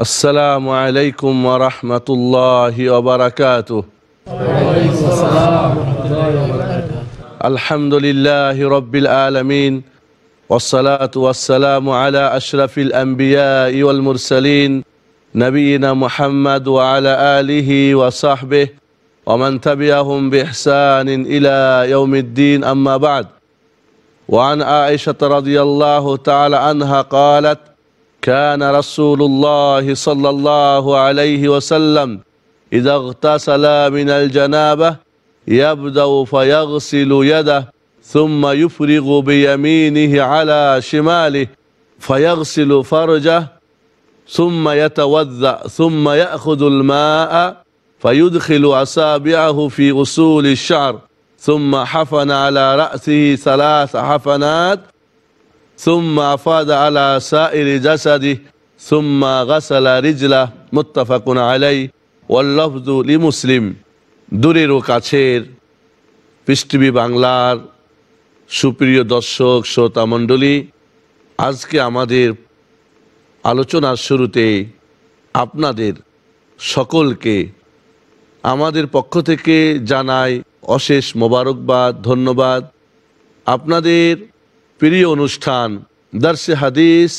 السلام عليكم ورحمة الله وبركاته وعليكم السلام ورحمة الله وبركاته الحمد لله رب العالمين والصلاة والسلام على أشرف الأنبياء والمرسلين نبينا محمد وعلى آله وصحبه ومن تبعهم بإحسان إلى يوم الدين أما بعد وعن عائشة رضي الله تعالى عنها قالت كان رسول الله صلى الله عليه وسلم إذا اغتسل من الجنابة يبدأ فيغسل يده ثم يفرغ بيمينه على شماله فيغسل فرجه ثم يتوضأ ثم يأخذ الماء فيدخل أصابعه في أصول الشعر ثم حفن على رأسه ثلاث حفنات সুম্মা আফাদ আলা سائر جسده সুম্মা গাসালা রিজলা متفق আলাই واللفظ মুসলিম দূরের ও কাছের পৃষ্টিবি বাংলার সুপ্রিয় দর্শক শ্রোতা মণ্ডলী আজকে আমাদের আলোচনার শুরুতে আপনাদের সকলকে আমাদের পক্ষ থেকে জানাই অশেষ মোবারকবাদ ধন্যবাদ আপনাদের প্রিয় অনুষ্ঠান দার্সে হাদিস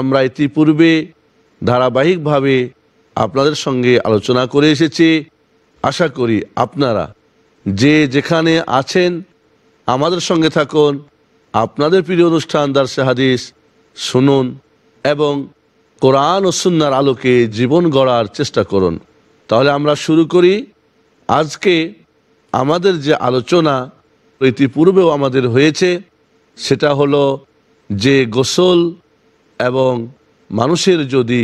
আমরা ইতিপূর্বে ধারাবাহিকভাবে আপনাদের সঙ্গে আলোচনা করে এসেছি আশা করি আপনারা যে যেখানে আছেন আমাদের সঙ্গে থাকুন আপনাদের প্রিয় অনুষ্ঠান দার্সে হাদিস শুনুন এবং কোরআন ও সুন্নার আলোকে জীবন গড়ার চেষ্টা করুন তাহলে আমরা শুরু করি আজকে আমাদের যে আলোচনা ইতিপূর্বেও আমাদের হয়েছে সেটা হলো যে গোসল এবং মানুষের যদি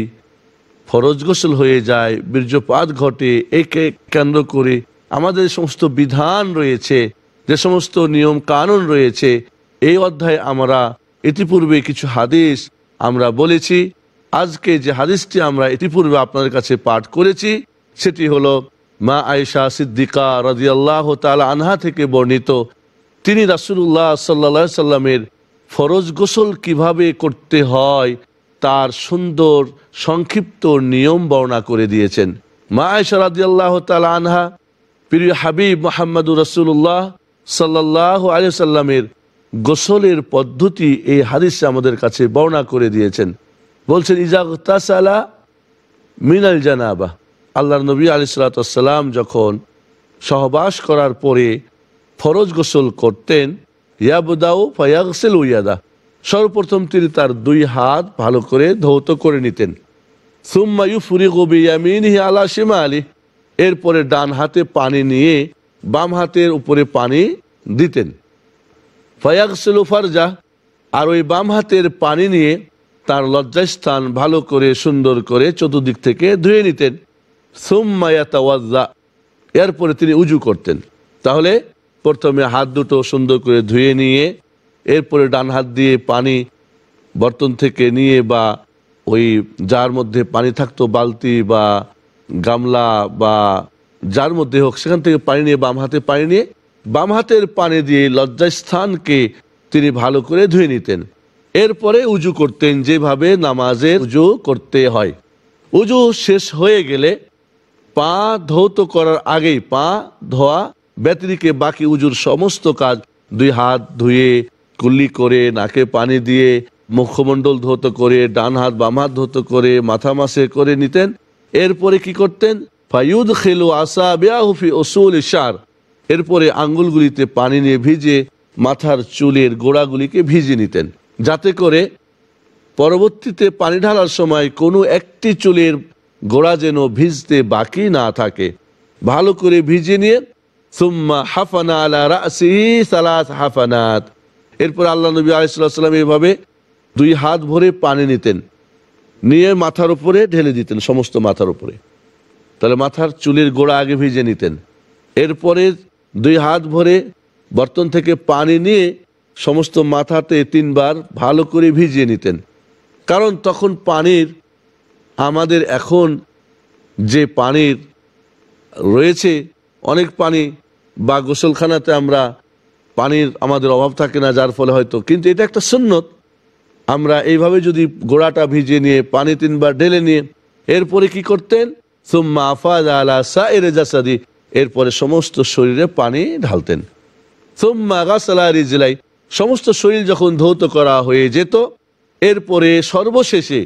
ফরজ গোসল হয়ে যায় বীর্যপাত ঘটে একে কেন্দ্র করে আমাদের সমস্ত বিধান রয়েছে যে সমস্ত নিয়ম কানুন রয়েছে এই অধ্যায়ে আমরা ইতিপূর্বে কিছু হাদিস আমরা বলেছি আজকে যে হাদিসটি আমরা ইতিপূর্বে আপনার কাছে পাঠ করেছি সেটি হলো মা আয়েশা সিদ্দিকা রাজিয়াল্লাহ তাল আনহা থেকে বর্ণিত তিনি রাসুল্লাহ সাল্লা সাল্লামের ফরজ গোসল কিভাবে করতে হয় তার সুন্দর সংক্ষিপ্ত নিয়ম বর্ণনা করে দিয়েছেন মা আয়সরাদিয়াল্লাহ তাল আনহা প্রিয় হাবিব মোহাম্মদ রসুল্লাহ সাল্লাহ আলিয়া সাল্লামের গোসলের পদ্ধতি এই হাদিসে আমাদের কাছে বর্ণনা করে দিয়েছেন বলছেন ইজাগতাসালা মিনাল জানাবা আল্লাহ নবী আলি যখন সহবাস করার পরে ফরজ গোসল করতেন ইয়াবুদাও ফয়াগসেল উইয়াদা সর্বপ্রথম তিনি তার দুই হাত ভালো করে ধৌত করে নিতেন সুম্মায়ু ফুরি ইয়ামিন হি আলা সিমা আলী এরপরে ডান হাতে পানি নিয়ে বাম হাতের উপরে পানি দিতেন ফয়াগসেলু ফারজা আর ওই বাম হাতের পানি নিয়ে তার লজ্জাস্থান ভালো করে সুন্দর করে চতুর্দিক থেকে ধুয়ে নিতেন সুম্মায়াতা তাওয়াজ্জা এরপরে তিনি উজু করতেন তাহলে প্রথমে হাত দুটো সুন্দর করে ধুয়ে নিয়ে এরপরে ডান হাত দিয়ে পানি বর্তন থেকে নিয়ে বা ওই যার মধ্যে পানি থাকতো বালতি বা গামলা বা যার মধ্যে হোক সেখান থেকে পানি নিয়ে বাম হাতে পানি নিয়ে বাম হাতের পানি দিয়ে লজ্জাস্থানকে তিনি ভালো করে ধুয়ে নিতেন এরপরে উজু করতেন যেভাবে নামাজের উজু করতে হয় উজু শেষ হয়ে গেলে পা ধৌত করার আগেই পা ধোয়া ব্যতিরিকে বাকি উজুর সমস্ত কাজ দুই হাত ধুয়ে কুল্লি করে নাকে পানি দিয়ে মুখমণ্ডল ধৌত করে ডান হাত বাম হাত ধৌত করে মাথা মাসে করে নিতেন এরপরে কি করতেন ফায়ুদ খেলু আসা বেয়াহুফি ওসুল ইশার এরপরে আঙ্গুলগুলিতে পানি নিয়ে ভিজে মাথার চুলের গোড়াগুলিকে ভিজে নিতেন যাতে করে পরবর্তীতে পানি ঢালার সময় কোনো একটি চুলের গোড়া যেন ভিজতে বাকি না থাকে ভালো করে ভিজে নিয়ে সুম্মা হাফানা আলা রাসি সালাস হাফানাত এরপর আল্লাহ নবী আলাইসাল্লাম এইভাবে দুই হাত ভরে পানি নিতেন নিয়ে মাথার উপরে ঢেলে দিতেন সমস্ত মাথার উপরে তাহলে মাথার চুলের গোড়া আগে ভিজে নিতেন এরপরে দুই হাত ভরে বর্তন থেকে পানি নিয়ে সমস্ত মাথাতে তিনবার ভালো করে ভিজিয়ে নিতেন কারণ তখন পানির আমাদের এখন যে পানির রয়েছে অনেক পানি বা গোসলখানাতে আমরা পানির আমাদের অভাব থাকে না যার ফলে হয়তো কিন্তু এটা একটা সুন্নত আমরা এইভাবে যদি গোড়াটা ভিজিয়ে নিয়ে পানি তিনবার ঢেলে নিয়ে এরপরে কি করতেন সুম্মা আফাজ আলা সা এরেজাসাদি এরপরে সমস্ত শরীরে পানি ঢালতেন সুম্মা গাছালা জেলাই সমস্ত শরীর যখন ধৌত করা হয়ে যেত এরপরে সর্বশেষে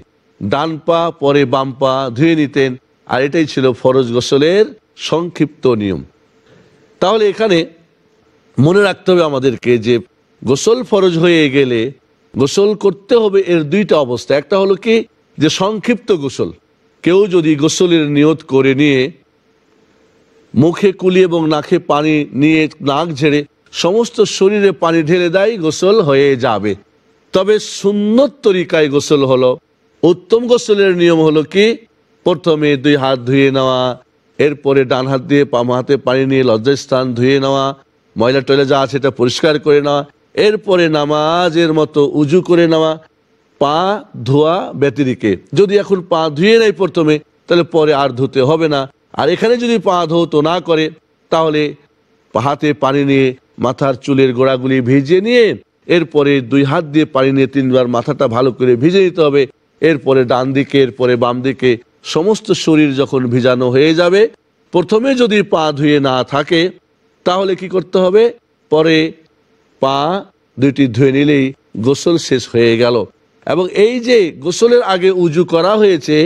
ডান পা পরে বাম পা ধুয়ে নিতেন আর এটাই ছিল ফরজ গোসলের সংক্ষিপ্ত নিয়ম তাহলে এখানে মনে রাখতে হবে আমাদেরকে যে গোসল ফরজ হয়ে গেলে গোসল করতে হবে এর দুইটা অবস্থা একটা হলো কি যে সংক্ষিপ্ত গোসল কেউ যদি গোসলের নিয়ত করে নিয়ে মুখে কুলি এবং নাকে পানি নিয়ে নাক ঝেড়ে সমস্ত শরীরে পানি ঢেলে দেয় গোসল হয়ে যাবে তবে সুন্নত তরিকায় গোসল হলো উত্তম গোসলের নিয়ম হলো কি প্রথমে দুই হাত ধুয়ে নেওয়া এরপরে ডান হাত দিয়ে পাম হাতে পানি নিয়ে লজ্জার স্থান ধুয়ে নেওয়া ময়লা টয়লা যা আছে এটা পরিষ্কার করে নেওয়া এরপরে নামাজের মতো উজু করে নেওয়া পা ধোয়া ব্যতিরিকে যদি এখন পা ধুয়ে নেয় প্রথমে তাহলে পরে আর ধুতে হবে না আর এখানে যদি পা ধৌত না করে তাহলে হাতে পানি নিয়ে মাথার চুলের গোড়াগুলি ভিজিয়ে নিয়ে এরপরে দুই হাত দিয়ে পানি নিয়ে তিনবার মাথাটা ভালো করে ভিজে নিতে হবে এরপরে ডান দিকে এরপরে বাম দিকে সমস্ত শরীর যখন ভিজানো হয়ে যাবে প্রথমে যদি পা ধুয়ে না থাকে তাহলে কি করতে হবে পরে পা দুইটি ধুয়ে নিলেই গোসল শেষ হয়ে গেল এবং এই যে গোসলের আগে উজু করা হয়েছে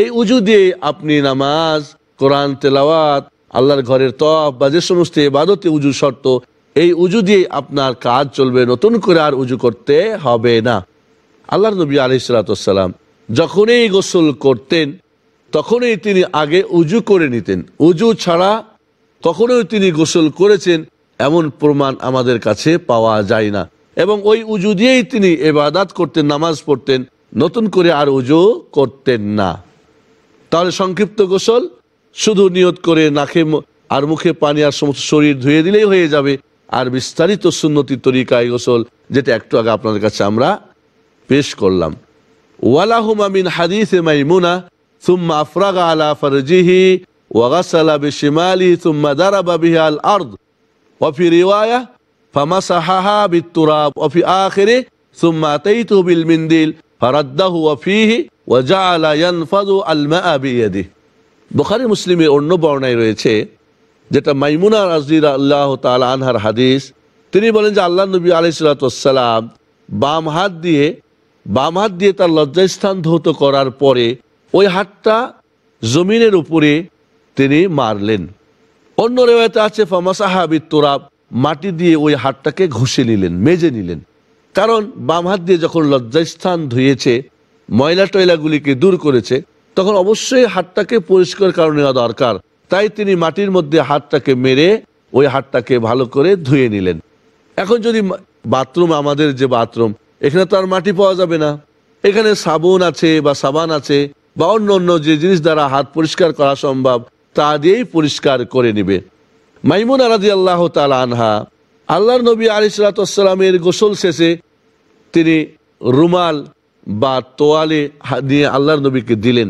এই উজু দিয়ে আপনি নামাজ কোরআন তেলাওয়াত আল্লাহর ঘরের তপ বা যে সমস্ত এবাদতে উজু শর্ত এই উজু দিয়ে আপনার কাজ চলবে নতুন করে আর উজু করতে হবে না আল্লাহ নবী আলি যখনই গোসল করতেন তখনই তিনি আগে উজু করে নিতেন উজু ছাড়া কখনোই তিনি গোসল করেছেন এমন প্রমাণ আমাদের কাছে পাওয়া যায় না এবং ওই উজু দিয়েই তিনি এবাদাত করতেন নামাজ পড়তেন নতুন করে আর উজু করতেন না তাহলে সংক্ষিপ্ত গোসল শুধু নিয়ত করে নাকে আর মুখে পানি আর সমস্ত শরীর ধুয়ে দিলেই হয়ে যাবে আর বিস্তারিত সুন্নতি তরিকায় গোসল যেটা একটু আগে আপনাদের কাছে আমরা পেশ করলাম ওয়ালাহুম আমিন হাদিস এ মাইমুনা ثم أفرغ على فرجه وغسل بشماله ثم ضرب بها الأرض وفي رواية فمسحها بالتراب وفي آخره ثم أتيته بالمنديل فرده وفيه وجعل ينفض الماء بيده বুখারি মুসলিমের অন্য বর্ণায় রয়েছে যেটা মাইমুনা রাজির আল্লাহ তাল আনহার হাদিস তিনি বলেন যে আল্লাহ নবী আলিসাল্লাম বাম হাত দিয়ে বাম হাত দিয়ে তার লজ্জাস্থান ধৌত করার পরে ওই হাতটা জমিনের উপরে তিনি মারলেন অন্য রেওয়ায় আছে ফামাসাহাবিদ তোরাব মাটি দিয়ে ওই হাতটাকে ঘষে নিলেন মেজে নিলেন কারণ বাম হাত দিয়ে যখন লজ্জাস্থান ধুয়েছে ময়লা টয়লাগুলিকে দূর করেছে তখন অবশ্যই হাতটাকে পরিষ্কার করে নেওয়া দরকার তাই তিনি মাটির মধ্যে হাতটাকে মেরে ওই হাতটাকে ভালো করে ধুয়ে নিলেন এখন যদি বাথরুম আমাদের যে বাথরুম এখানে তো আর মাটি পাওয়া যাবে না এখানে সাবুন আছে বা সাবান আছে বা অন্য অন্য যে জিনিস দ্বারা হাত পরিষ্কার করা সম্ভব তা দিয়েই পরিষ্কার করে নেবে মাইমুন আলাদি আল্লাহ তালা আনহা আল্লাহর নবী আলিসালাতামের গোসল শেষে তিনি রুমাল বা তোয়ালে দিয়ে আল্লাহর নবীকে দিলেন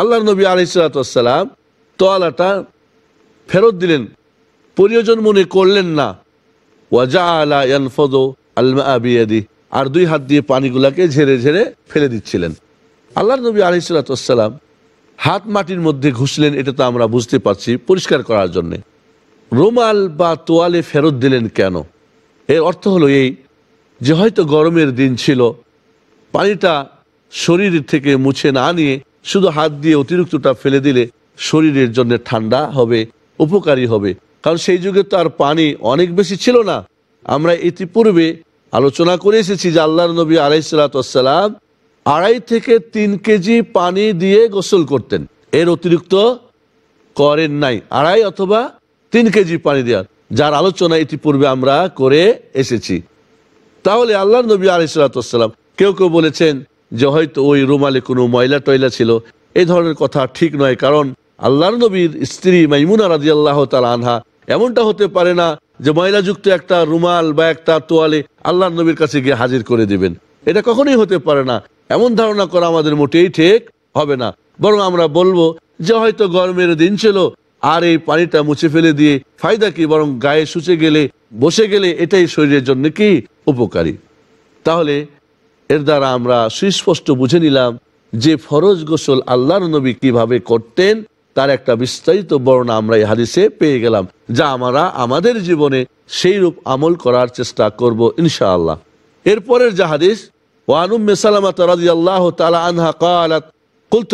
আল্লাহর নবী আলিসালাতাম তোয়ালাটা ফেরত দিলেন প্রয়োজন মনে করলেন না ওয়াজা আলা আল্লাহ আলমা আর দুই হাত দিয়ে পানিগুলাকে ঝেড়ে ঝেড়ে ফেলে দিচ্ছিলেন আল্লাহ নবী আলহিসাল্লাম হাত মাটির মধ্যে ঘুষলেন এটা তো আমরা বুঝতে পারছি পরিষ্কার করার জন্যে রুমাল বা তোয়ালে ফেরত দিলেন কেন এর অর্থ হলো এই যে হয়তো গরমের দিন ছিল পানিটা শরীর থেকে মুছে না নিয়ে শুধু হাত দিয়ে অতিরিক্তটা ফেলে দিলে শরীরের জন্য ঠান্ডা হবে উপকারী হবে কারণ সেই যুগে তো আর পানি অনেক বেশি ছিল না আমরা ইতিপূর্বে আলোচনা করে এসেছি যে আল্লাহর নবী আলাইসালাম আড়াই থেকে তিন কেজি পানি দিয়ে গোসল করতেন এর অতিরিক্ত করেন নাই আড়াই অথবা তিন কেজি পানি দেওয়ার যার আলোচনা ইতিপূর্বে আমরা করে এসেছি তাহলে আল্লাহ নবী আলিসাল্লাম কেউ কেউ বলেছেন যে হয়তো ওই রুমালে কোনো ময়লা টয়লা ছিল এই ধরনের কথা ঠিক নয় কারণ আল্লাহর নবীর স্ত্রী মাইমুনা রাজি আল্লাহ তাল আনহা এমনটা হতে পারে না যে ময়লাযুক্ত একটা রুমাল বা একটা তোয়ালে আল্লাহ নবীর কাছে গিয়ে হাজির করে দিবেন এটা কখনোই হতে পারে না এমন ধারণা করা আমাদের মোটেই ঠিক হবে না বরং আমরা বলবো যে হয়তো গরমের দিন ছিল আর এই পানিটা মুছে ফেলে দিয়ে ফায়দা কি বরং গায়ে সুচে গেলে বসে গেলে এটাই শরীরের জন্য কি উপকারী তাহলে এর দ্বারা আমরা সুস্পষ্ট বুঝে নিলাম যে ফরজ গোসল আল্লাহর নবী কিভাবে করতেন তার একটা বিস্তারিত বর্ণা আমরা এই হাদিসে পেয়ে গেলাম যা আমরা আমাদের জীবনে সেই রূপ আমল করার চেষ্টা করব ইনশাআল্লাহ এরপরের জাহাদিস আল্লাহ তালা আনহা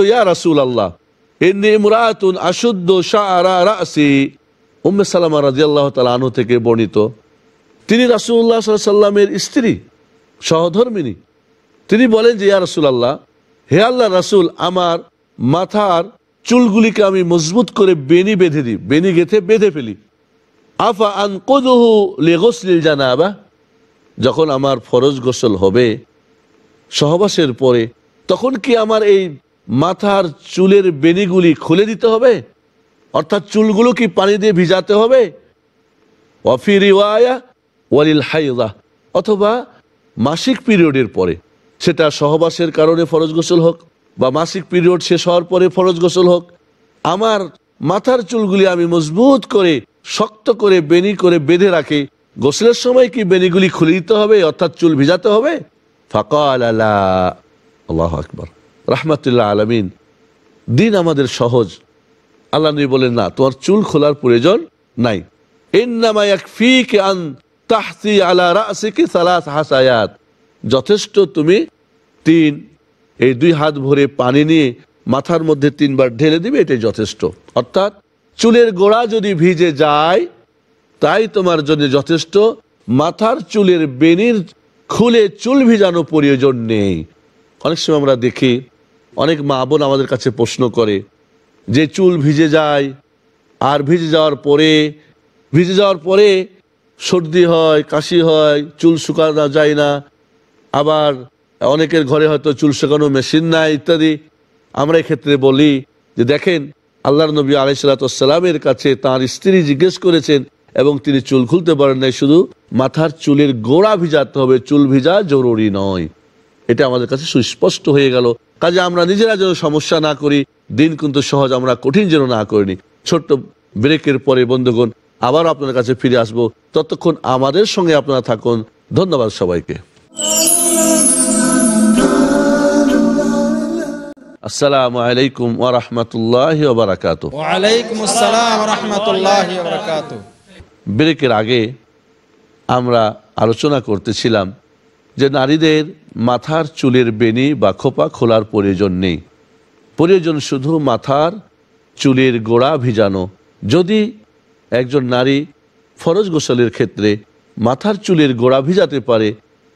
ইয়া আল্লাহ রাসি উম্মে আল্লাহ তালা আনু থেকে বর্ণিত তিনি রাসুল্লাহ স্ত্রী সহধর্মিনী তিনি বলেন যে ইয়া রাসুল আল্লাহ হে আল্লাহ রাসুল আমার মাথার চুলগুলিকে আমি মজবুত করে বেনি বেঁধে দিই বেনি গেথে বেঁধে ফেলি আফা আন কদহু লেগসলিল জানা আবা যখন আমার ফরজ গোসল হবে সহবাসের পরে তখন কি আমার এই মাথার চুলের বেনিগুলি খুলে দিতে হবে অর্থাৎ চুলগুলো কি পানি দিয়ে ভিজাতে হবে অথবা মাসিক পিরিয়ডের পরে সেটা সহবাসের কারণে ফরজ গোসল হোক বা মাসিক পিরিয়ড শেষ হওয়ার পরে ফরজ গোসল হোক আমার মাথার চুলগুলি আমি মজবুত করে শক্ত করে বেনি করে বেঁধে রাখি গোসলের সময় কি বেনিগুলি খুলে দিতে হবে অর্থাৎ চুল ভিজাতে হবে ফাকাল আল্লাহ আল্লাহ আকবর রাহমাতুল্লাহ আলমিন দিন আমাদের সহজ আল্লাহ নবী বলেন না তোমার চুল খোলার প্রয়োজন নাই যথেষ্ট তুমি তিন এই দুই হাত ভরে পানি নিয়ে মাথার মধ্যে তিনবার ঢেলে দিবে এটাই যথেষ্ট অর্থাৎ চুলের গোড়া যদি ভিজে যায় তাই তোমার জন্য যথেষ্ট মাথার চুলের বেনির খুলে চুল ভিজানো প্রয়োজন নেই অনেক সময় আমরা দেখি অনেক মা বোন আমাদের কাছে প্রশ্ন করে যে চুল ভিজে যায় আর ভিজে যাওয়ার পরে ভিজে যাওয়ার পরে সর্দি হয় কাশি হয় চুল শুকানো যায় না আবার অনেকের ঘরে হয়তো চুল শুকানো মেশিন নাই ইত্যাদি আমরা ক্ষেত্রে বলি যে দেখেন আল্লাহ নবী আলাইসালাতামের কাছে তার স্ত্রী জিজ্ঞেস করেছেন এবং তিনি চুল খুলতে পারেন নাই শুধু মাথার চুলের গোড়া ভিজাতে হবে চুল ভিজা জরুরি নয় এটা আমাদের কাছে সুস্পষ্ট হয়ে গেল কাজে আমরা নিজেরা যেন সমস্যা না করি দিন কিন্তু সহজ আমরা কঠিন যেন না করিনি ছোট্ট ব্রেকের পরে বন্ধুগণ আবার আপনার কাছে ফিরে আসব ততক্ষণ আমাদের সঙ্গে আপনারা থাকুন ধন্যবাদ সবাইকে আসসালামু আলাইকুম ওয়া রাহমাতুল্লাহি ওয়া বারাকাতুহু ওয়া আলাইকুম আসসালাম ওয়া ব্রেকের আগে আমরা আলোচনা করতেছিলাম যে নারীদের মাথার চুলের বেনি বা খোপা খোলার প্রয়োজন নেই প্রয়োজন শুধু মাথার চুলের গোড়া ভিজানো যদি একজন নারী ফরজ গোসলের ক্ষেত্রে মাথার চুলের গোড়া ভিজাতে পারে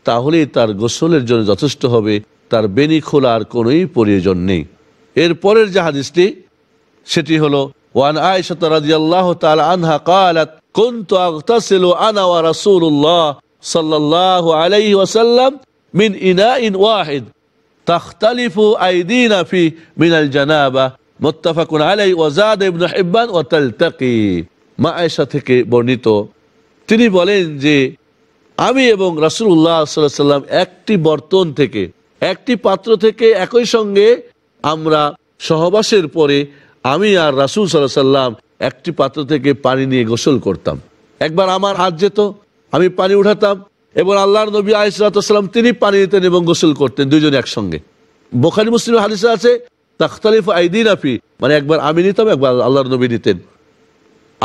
তাহলে তার গোসলের জন্য যথেষ্ট হবে তার বেনি খোলার কোনোই প্রয়োজন নেই এর পরের যে সেটি হলো ওয়ান আয়সত রাজিয়াল্লাহ তাল আনহা কালাত কুন্তু আগতাসিলু আনা ওয়া রাসূলুল্লাহ সাল্লাল্লাহু আলাইহি ওয়াসাল্লাম মিন ইনাইন ওয়াহিদ তাখতালিফু আইদিনা ফি মিন আল জানাবা মুত্তাফাকুন আলাইহি ওয়া যাদ ইবনে হিব্বান ওয়া থেকে বর্ণিত তিনি বলেন যে আমি এবং রাসূলুল্লাহ সাল্লাল্লাহু একটি বর্তন থেকে একটি পাত্র থেকে একই সঙ্গে আমরা সহবাসের পরে আমি আর রাসূল সাল্লাল্লাহু একটি পাত্র থেকে পানি নিয়ে গোসল করতাম একবার আমার হাত যেত আমি পানি উঠাতাম এবং আল্লাহর নবী আইসালাম তিনি পানি নিতেন এবং গোসল করতেন দুইজন একসঙ্গে বোখারি মুসলিম হালিসা আছে তাখতালিফ আইদিন আফি মানে একবার আমি নিতাম একবার আল্লাহর নবী নিতেন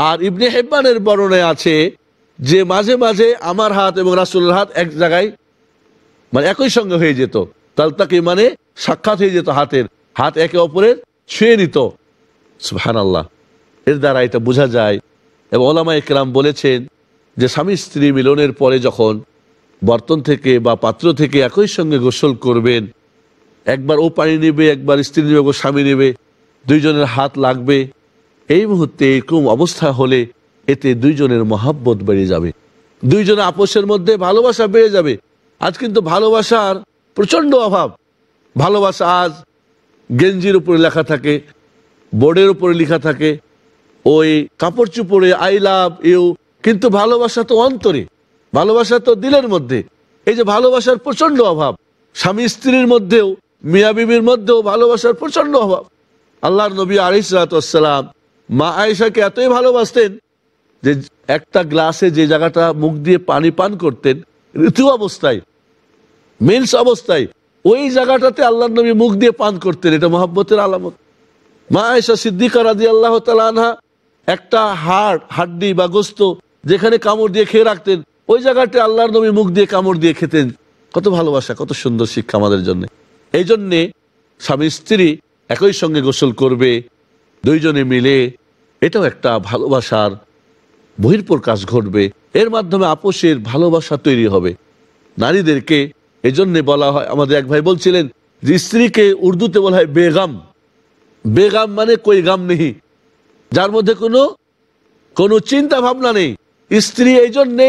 আর ইবনে হেব্বানের বর্ণনায় আছে যে মাঝে মাঝে আমার হাত এবং রাসুলের হাত এক জায়গায় মানে একই সঙ্গে হয়ে যেত তাহলে তাকে মানে সাক্ষাৎ হয়ে যেত হাতের হাত একে অপরের ছুঁয়ে নিত সুহান আল্লাহ এর দ্বারা এটা বোঝা যায় এবং ওলামা একরাম বলেছেন যে স্বামী স্ত্রী মিলনের পরে যখন বর্তন থেকে বা পাত্র থেকে একই সঙ্গে গোসল করবেন একবার ও পানি নেবে একবার স্ত্রী নেবে স্বামী নেবে দুইজনের হাত লাগবে এই মুহূর্তে এরকম অবস্থা হলে এতে দুইজনের মহাব্বত বেড়ে যাবে দুইজনের আপোষের মধ্যে ভালোবাসা বেড়ে যাবে আজ কিন্তু ভালোবাসার প্রচণ্ড অভাব ভালোবাসা আজ গেঞ্জির উপরে লেখা থাকে বোর্ডের উপরে লেখা থাকে ওই কাপড় চুপড়ে আই লাভ ইউ কিন্তু ভালোবাসা তো অন্তরে ভালোবাসা তো দিলের মধ্যে এই যে ভালোবাসার প্রচন্ড অভাব স্বামী স্ত্রীর মধ্যেও মিয়া বিবির মধ্যেও ভালোবাসার প্রচন্ড অভাব আল্লাহর নবী আলিসালাম মা আয়েশাকে এতই ভালোবাসতেন যে একটা গ্লাসে যে জায়গাটা মুখ দিয়ে পানি পান করতেন ঋতু অবস্থায় মিলস অবস্থায় ওই জায়গাটাতে আল্লাহর নবী মুখ দিয়ে পান করতেন এটা মহাব্বতের আলামত মা আয়েশা সিদ্দিকা রাজি আল্লাহ তালা আনহা একটা হাড় হাড্ডি বা গোস্ত যেখানে কামড় দিয়ে খেয়ে রাখতেন ওই জায়গাটা আল্লাহর নবী মুখ দিয়ে কামড় দিয়ে খেতেন কত ভালোবাসা কত সুন্দর শিক্ষা আমাদের জন্য এই জন্যে স্বামী স্ত্রী একই সঙ্গে গোসল করবে দুইজনে মিলে এটাও একটা ভালোবাসার বহির্প্রকাশ ঘটবে এর মাধ্যমে আপোষের ভালোবাসা তৈরি হবে নারীদেরকে এই জন্যে বলা হয় আমাদের এক ভাই বলছিলেন যে স্ত্রীকে উর্দুতে বলা হয় বেগাম বেগাম মানে কই গাম নেহি যার মধ্যে কোনো কোনো চিন্তা ভাবনা নেই স্ত্রী এই জন্যে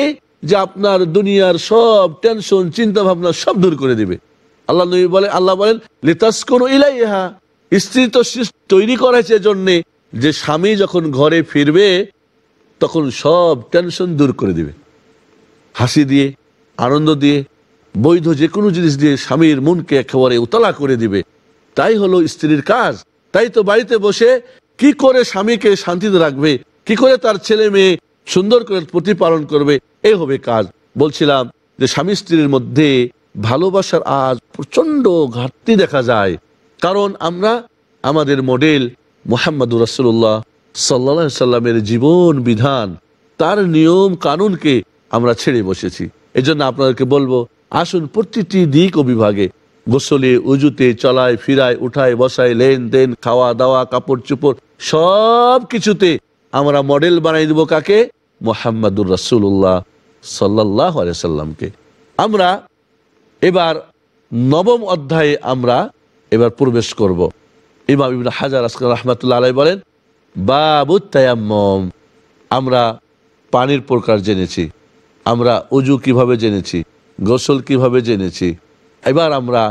যে আপনার দুনিয়ার সব টেনশন চিন্তা ভাবনা সব দূর করে দিবে আল্লাহ নবী বলে আল্লাহ বলেন লেতাস কোনো ইলাই ইহা স্ত্রী তো তৈরি করেছে জন্যে যে স্বামী যখন ঘরে ফিরবে তখন সব টেনশন দূর করে দিবে হাসি দিয়ে আনন্দ দিয়ে বৈধ যে কোনো জিনিস দিয়ে স্বামীর মনকে একেবারে উতলা করে দিবে তাই হলো স্ত্রীর কাজ তাই তো বাড়িতে বসে কি করে স্বামীকে শান্তিতে রাখবে কি করে তার ছেলে মেয়ে সুন্দর করে প্রতিপালন করবে এই হবে কাজ বলছিলাম যে স্বামী স্ত্রীর মধ্যে ভালোবাসার আজ প্রচন্ড ঘাটতি দেখা যায় কারণ আমরা আমাদের মডেল মোহাম্মদুর রাসুল্লাহ সাল্লা সাল্লামের জীবন বিধান তার নিয়ম কানুনকে আমরা ছেড়ে বসেছি এই জন্য আপনাদেরকে বলবো আসুন প্রতিটি দিক ও বিভাগে গোসলে উজুতে চলায় ফিরায় উঠায় বসায় লেনদেন খাওয়া দাওয়া কাপড় চোপড় সব কিছুতে আমরা মডেল বানাই দেব কাকে মোহাম্মদুর রাসুল্লাহ সাল্লাহ আলাইসাল্লামকে আমরা এবার নবম অধ্যায়ে আমরা এবার প্রবেশ করব ইমাম ইবিন হাজার আসকাল রহমতুল্লাহ আলাই বলেন বাবু তায়াম্মম আমরা পানির প্রকার জেনেছি আমরা উজু কিভাবে জেনেছি গোসল কিভাবে জেনেছি এবার আমরা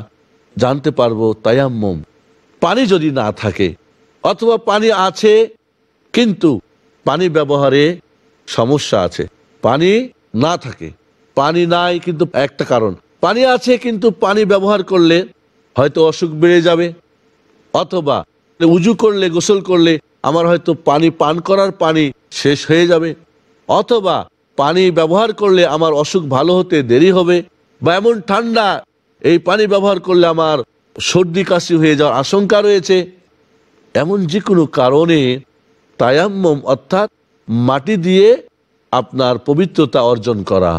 জানতে পারবো তায়াম্মম পানি যদি না থাকে অথবা পানি আছে কিন্তু পানি ব্যবহারে সমস্যা আছে পানি না থাকে পানি নাই কিন্তু একটা কারণ পানি আছে কিন্তু পানি ব্যবহার করলে হয়তো অসুখ বেড়ে যাবে অথবা উজু করলে গোসল করলে আমার হয়তো পানি পান করার পানি শেষ হয়ে যাবে অথবা পানি ব্যবহার করলে আমার অসুখ ভালো হতে দেরি হবে বা এমন ঠান্ডা এই পানি ব্যবহার করলে আমার সর্দি কাশি হয়ে যাওয়ার আশঙ্কা রয়েছে এমন যে কোনো কারণে তায়াম্মম অর্থাৎ মাটি দিয়ে আপনার পবিত্রতা অর্জন করা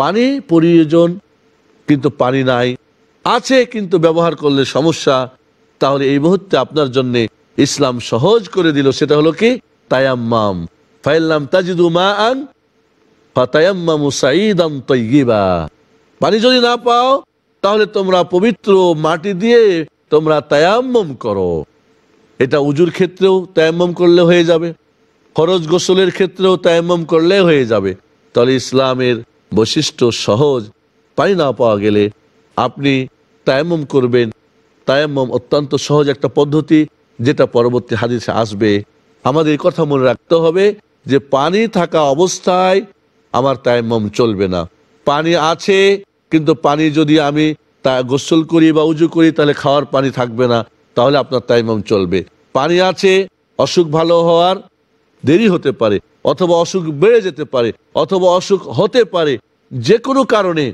পানি প্রয়োজন কিন্তু পানি নাই আছে কিন্তু ব্যবহার করলে সমস্যা তাহলে এই মুহূর্তে আপনার জন্যে ইসলাম সহজ করে দিল সেটা হলো কি তায়াম্মাম ফাইল্লাম তাজিদু মা আন ফাতায়াম্মামু সাইদান তৈগিবা পানি যদি না পাও তাহলে তোমরা পবিত্র মাটি দিয়ে তোমরা তায়াম্মম করো এটা উজুর ক্ষেত্রেও তায়াম্মম করলে হয়ে যাবে খরচ গোসলের ক্ষেত্রেও তায়াম্মম করলে হয়ে যাবে তাহলে ইসলামের বৈশিষ্ট্য সহজ পানি না পাওয়া গেলে আপনি তায়াম্মম করবেন তায়াম্মম অত্যন্ত সহজ একটা পদ্ধতি যেটা পরবর্তী হাদিসে আসবে আমাদের কথা মনে রাখতে হবে যে পানি থাকা অবস্থায় আমার তায়াম্মম চলবে না পানি আছে কিন্তু পানি যদি আমি তা গোসল করি বা উজু করি তাহলে খাওয়ার পানি থাকবে না তাহলে আপনার তাইমাম চলবে পানি আছে অসুখ ভালো হওয়ার দেরি হতে পারে অথবা অসুখ বেড়ে যেতে পারে অথবা অসুখ হতে পারে যে কোনো কারণে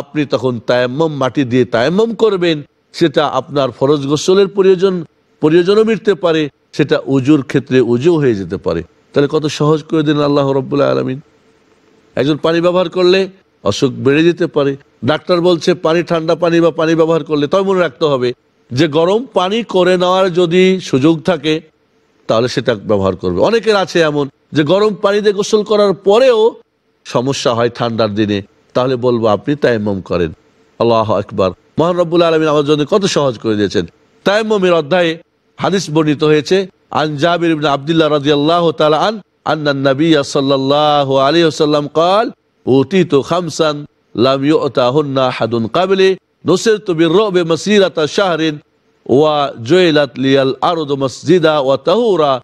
আপনি তখন তায়াম্মম মাটি দিয়ে তায়াম্মম করবেন সেটা আপনার ফরজ গোসলের প্রয়োজন প্রয়োজনও মিটতে পারে সেটা উজুর ক্ষেত্রে উজু হয়ে যেতে পারে তাহলে কত সহজ করে দিন আল্লাহ রব্বুল্লা আলমিন একজন পানি ব্যবহার করলে অসুখ বেড়ে যেতে পারে ডাক্তার বলছে পানি ঠান্ডা পানি বা পানি ব্যবহার করলে তবে মনে রাখতে হবে যে গরম পানি করে নেওয়ার যদি সুযোগ থাকে তাহলে সেটা ব্যবহার করবে অনেকের আছে এমন যে গরম পানিতে গোসল করার পরেও সমস্যা হয় ঠান্ডার দিনে তাহলে বলবো আপনি তাইমম করেন আল্লাহ একবার মহানবুল আলমিন আমার জন্য কত সহজ করে দিয়েছেন তাইমমের অধ্যায়ে হাদিস বর্ণিত হয়েছে আন জাবির আবদুল্লাহ রাজি আল্লাহ তালা আন আলী কাল উতি তো খামসান লাম হাদুন نصرت بالرعب مسيرة شهر وجعلت لي الأرض مسجدا وطهورا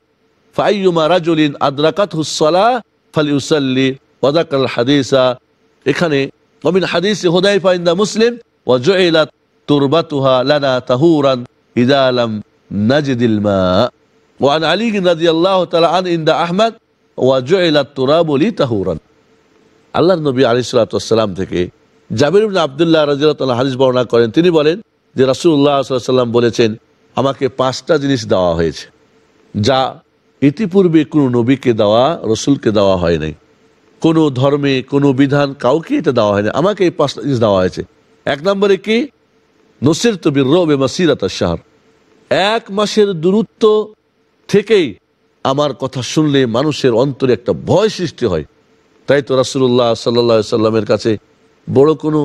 فأيما رجل أدركته الصلاة فليصلي وذكر الحديث إخاني ومن حديث هديفة عند مسلم وجعلت تربتها لنا طهورا إذا لم نجد الماء وعن علي رضي الله تعالى عنه عند أحمد وجعلت تراب لي طهورا عليه الصلاة والسلام تكي জাবির আবদুল্লাহ রাজিয়াল হাদিস বর্ণনা করেন তিনি বলেন যে রাসুল্লাহ সাল্লাম বলেছেন আমাকে পাঁচটা জিনিস দেওয়া হয়েছে যা ইতিপূর্বে কোনো নবীকে দেওয়া রসুলকে দেওয়া হয় নাই কোনো ধর্মে কোনো বিধান কাউকে এটা দেওয়া হয়নি আমাকে এই পাঁচটা জিনিস দেওয়া হয়েছে এক নম্বরে কি নসির তবির রবে মাসিরাত শাহর এক মাসের দূরত্ব থেকেই আমার কথা শুনলে মানুষের অন্তরে একটা ভয় সৃষ্টি হয় তাই তো রাসুল্লাহ সাল্লা সাল্লামের কাছে বড় কোনো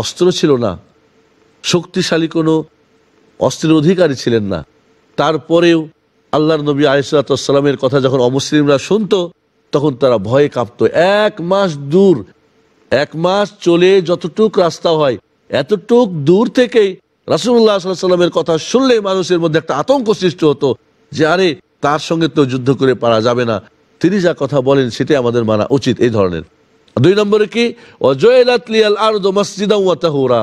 অস্ত্র ছিল না শক্তিশালী কোনো অস্ত্রের অধিকারী ছিলেন না তারপরেও আল্লাহর নবী আয়সালামের কথা যখন অমুসলিমরা শুনত তখন তারা ভয়ে কাঁপত এক মাস দূর এক মাস চলে যতটুক রাস্তা হয় এতটুক দূর থেকেই রাসুল্লাহ সাল্লামের কথা শুনলে মানুষের মধ্যে একটা আতঙ্ক সৃষ্টি হতো যে আরে তার সঙ্গে তো যুদ্ধ করে পারা যাবে না তিনি যা কথা বলেন সেটাই আমাদের মানা উচিত এই ধরনের দুই নম্বরে কি অজয়াতলিয়াল আর্দ মসজিদা ওয়াতাহুরা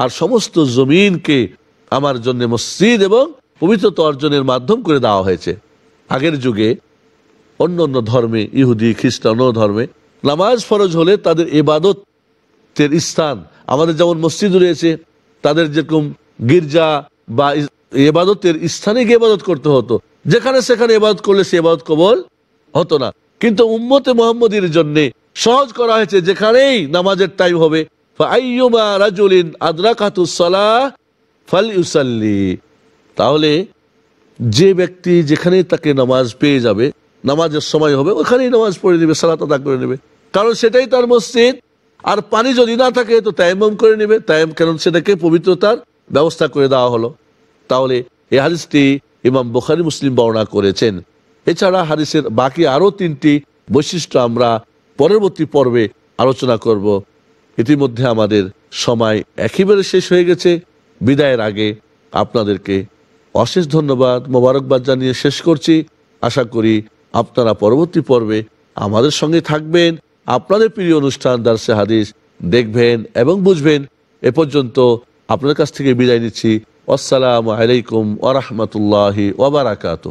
আর সমস্ত জমিনকে আমার জন্য মসজিদ এবং পবিত্র অর্জনের মাধ্যম করে দেওয়া হয়েছে আগের যুগে অন্য অন্য ধর্মে ইহুদি খ্রিস্টান ধর্মে নামাজ ফরজ হলে তাদের এবাদতের স্থান আমাদের যেমন মসজিদ রয়েছে তাদের যেরকম গির্জা বা এবাদতের স্থানে গিয়ে এবাদত করতে হতো যেখানে সেখানে এবাদত করলে সে এবাদত কবল হতো না কিন্তু উম্মতে মোহাম্মদীর জন্যে সহজ করা হয়েছে যেখানেই নামাজের টাইম হবে তাহলে যে ব্যক্তি যেখানে তাকে নামাজ পেয়ে যাবে নামাজের সময় হবে ওখানেই নামাজ পড়ে নেবে সালাত আদা করে নেবে কারণ সেটাই তার মসজিদ আর পানি যদি না থাকে তো তায়াম্মম করে নেবে তায়াম কারণ সেটাকে পবিত্রতার ব্যবস্থা করে দেওয়া হলো তাহলে এ হারিসটি ইমাম বোখারি মুসলিম বর্ণনা করেছেন এছাড়া হারিসের বাকি আরও তিনটি বৈশিষ্ট্য আমরা পরবর্তী পর্বে আলোচনা করব ইতিমধ্যে আমাদের সময় একেবারে শেষ হয়ে গেছে বিদায়ের আগে আপনাদেরকে অশেষ ধন্যবাদ মোবারকবাদ জানিয়ে শেষ করছি আশা করি আপনারা পরবর্তী পর্বে আমাদের সঙ্গে থাকবেন আপনাদের প্রিয় অনুষ্ঠান দার্সে হাদিস দেখবেন এবং বুঝবেন এ পর্যন্ত আপনার কাছ থেকে বিদায় নিচ্ছি আসসালাম আলাইকুম আরহামতুল্লাহ ওবরাকাত